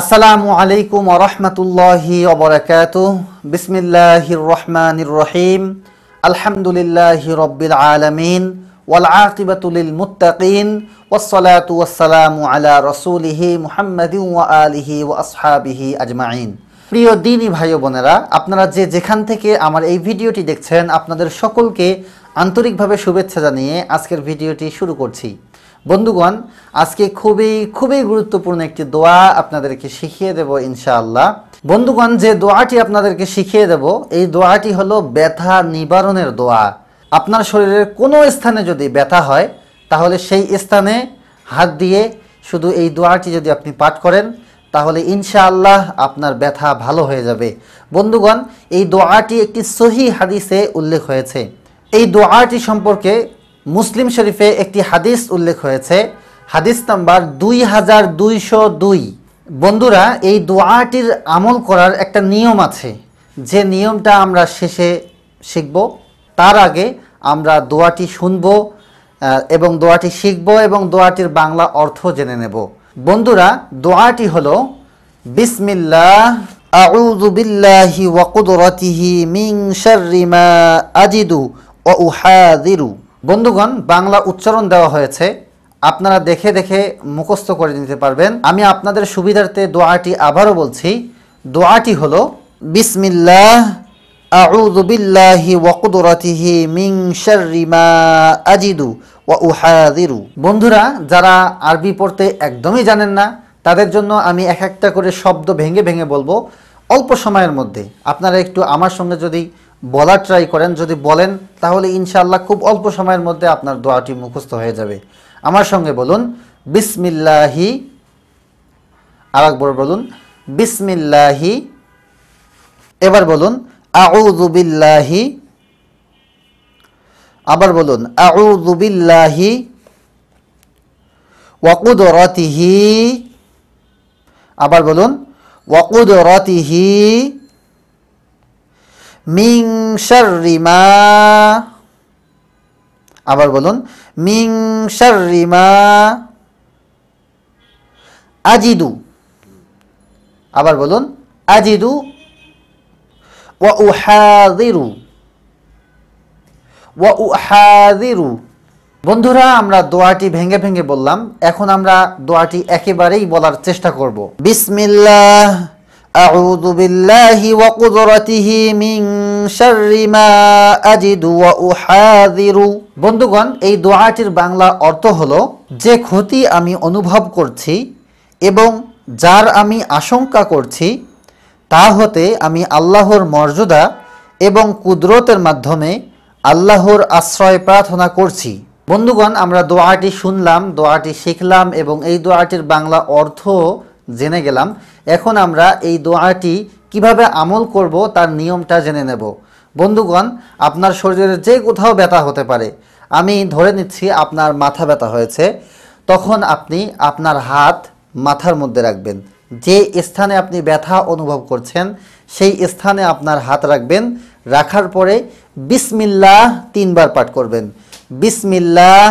আসসালামু আলাইকুম আরহামতুল্লাহি অবরাকাত বিসমিল্লাহির রহমানির রহিম আলহামদুলিল্লাহি রব্বিল আলমিন ওয়াল আকিবাতুলিল মুত্তাকিন ওয়াসসালাতু ওয়াসসালামু আলা রাসূলিহি মুহাম্মাদিন ওয়া আলিহি ওয়া আসহাবিহি আজমাইন প্রিয় দিনী ভাই বোনেরা আপনারা যে যেখান থেকে আমার এই ভিডিওটি দেখছেন আপনাদের সকলকে আন্তরিকভাবে শুভেচ্ছা জানিয়ে আজকের ভিডিওটি শুরু করছি বন্ধুগণ আজকে খুবই খুবই গুরুত্বপূর্ণ একটি দোয়া আপনাদেরকে শিখিয়ে দেব ইনশাআল্লাহ বন্ধুগণ যে দোয়াটি আপনাদেরকে শিখিয়ে দেব এই দোয়াটি হলো ব্যথা নিবারণের দোয়া আপনার শরীরের কোনো স্থানে যদি ব্যথা হয় তাহলে সেই স্থানে হাত দিয়ে শুধু এই দোয়াটি যদি আপনি পাঠ করেন তাহলে ইনশাআল্লাহ আপনার ব্যথা ভালো হয়ে যাবে বন্ধুগণ এই দোয়াটি একটি সহি হাদিসে উল্লেখ হয়েছে এই দোয়াটি সম্পর্কে মুসলিম শরীফে একটি হাদিস উল্লেখ হয়েছে হাদিস নাম্বার দুই হাজার দুইশো দুই বন্ধুরা এই দোয়াটির আমল করার একটা নিয়ম আছে যে নিয়মটা আমরা শেষে শিখব তার আগে আমরা দোয়াটি শুনব এবং দোয়াটি শিখব এবং দোয়াটির বাংলা অর্থ জেনে নেব বন্ধুরা দোয়াটি হল বিসমিল্লাহ আজিদু ও উহাযিরু বন্ধুগণ বাংলা উচ্চারণ দেওয়া হয়েছে আপনারা দেখে দেখে মুখস্থ করে নিতে পারবেন আমি আপনাদের সুবিধার্থে দোয়াটি আবারও বলছি দোয়াটি হলো বিসমিল্লাহ أعوذ بالله وقدرته من شر ما أجد وأحاذر বন্ধুরা যারা আরবি পড়তে একদমই জানেন না তাদের জন্য আমি এক একটা করে শব্দ ভেঙে ভেঙে বলবো অল্প সময়ের মধ্যে আপনারা একটু আমার সঙ্গে যদি বলার ট্রাই করেন যদি বলেন তাহলে ইনশাআল্লাহ খুব অল্প সময়ের মধ্যে আপনার দোয়াটি মুখস্থ হয়ে যাবে আমার সঙ্গে বলুন বিসমিল্লাহি আর একবার বলুন বিসমিল্লাহি এবার বলুন আউজুবিল্লাহি আবার বলুন আউজুবিল্লাহি ওয়াকুদরতিহি আবার বলুন ওয়াকুদরতিহি মিং শারিমা আবার বলুন মিং শারিমা আজিদু আবার বলুন আজিদু ও উহাদিরু ওয়া উহাদিরু বন্ধুরা আমরা দোয়াটি ভেঙে ভেঙে বললাম এখন আমরা দোয়াটি একেবারেই বলার চেষ্টা করব বিসমিল্লাহ أعوذ بالله وقدرته من شر ما أجد وأحاذر বন্ধুগণ এই দোয়াটির বাংলা অর্থ হলো যে ক্ষতি আমি অনুভব করছি এবং যার আমি আশঙ্কা করছি তা হতে আমি আল্লাহর মর্যাদা এবং কুদরতের মাধ্যমে আল্লাহর আশ্রয় প্রার্থনা করছি বন্ধুগণ আমরা দোয়াটি শুনলাম দোয়াটি শিখলাম এবং এই দোয়াটির বাংলা অর্থ জেনে গেলাম এখন আমরা এই দোয়াটি কিভাবে আমল করব তার নিয়মটা জেনে নেব বন্ধুগণ আপনার শরীরের যে কোথাও ব্যথা হতে পারে আমি ধরে নিচ্ছি আপনার মাথা ব্যথা হয়েছে তখন আপনি আপনার হাত মাথার মধ্যে রাখবেন যে স্থানে আপনি ব্যথা অনুভব করছেন সেই স্থানে আপনার হাত রাখবেন রাখার পরে বিসমিল্লাহ তিনবার পাঠ করবেন বিসমিল্লাহ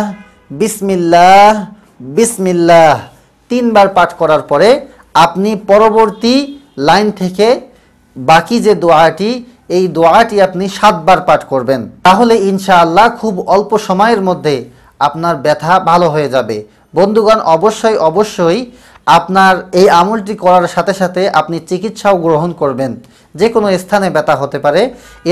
বিসমিল্লাহ বিসমিল্লাহ তিনবার পাঠ করার পরে আপনি পরবর্তী লাইন থেকে বাকি যে দোয়াটি এই দোয়াটি আপনি সাতবার পাঠ করবেন তাহলে ইনশাআল্লাহ খুব অল্প সময়ের মধ্যে আপনার ব্যথা ভালো হয়ে যাবে বন্ধুগণ অবশ্যই অবশ্যই আপনার এই আমলটি করার সাথে সাথে আপনি চিকিৎসাও গ্রহণ করবেন যে কোনো স্থানে ব্যথা হতে পারে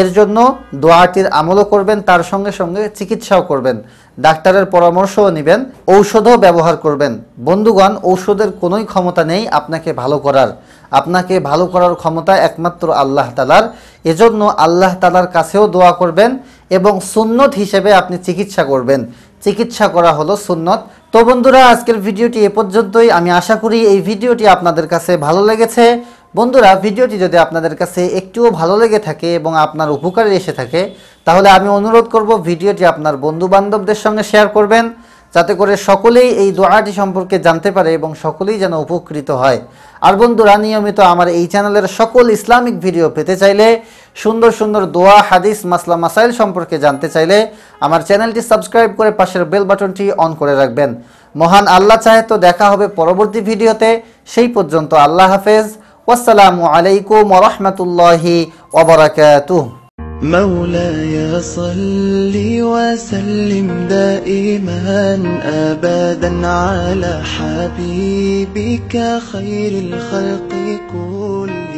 এর জন্য দোয়াটির আমলও করবেন তার সঙ্গে সঙ্গে চিকিৎসাও করবেন ডাক্তারের পরামর্শও নেবেন ঔষধও ব্যবহার করবেন বন্ধুগণ ঔষধের কোনোই ক্ষমতা নেই আপনাকে ভালো করার আপনাকে ভালো করার ক্ষমতা একমাত্র আল্লাহ তালার এজন্য আল্লাহ তালার কাছেও দোয়া করবেন এবং সুন্নত হিসেবে আপনি চিকিৎসা করবেন চিকিৎসা করা হলো সুন্নত তো বন্ধুরা আজকের ভিডিওটি এ পর্যন্তই আমি আশা করি এই ভিডিওটি আপনাদের কাছে ভালো লেগেছে বন্ধুরা ভিডিওটি যদি আপনাদের কাছে একটুও ভালো লেগে থাকে এবং আপনার উপকারে এসে থাকে তাহলে আমি অনুরোধ করব ভিডিওটি আপনার বন্ধু বান্ধবদের সঙ্গে শেয়ার করবেন যাতে করে সকলেই এই দোয়াটি সম্পর্কে জানতে পারে এবং সকলেই যেন উপকৃত হয় আর বন্ধুরা নিয়মিত আমার এই চ্যানেলের সকল ইসলামিক ভিডিও পেতে চাইলে সুন্দর সুন্দর দোয়া হাদিস মাসলা মাসাইল সম্পর্কে জানতে চাইলে আমার চ্যানেলটি সাবস্ক্রাইব করে পাশের বেল বাটনটি অন করে রাখবেন মহান আল্লাহ চাহে তো দেখা হবে পরবর্তী ভিডিওতে সেই পর্যন্ত আল্লাহ হাফেজ والسلام عليكم ورحمة الله وبركاته مولاي صل وسلم دائما أبدا على حبيبك خير الخلق كلهم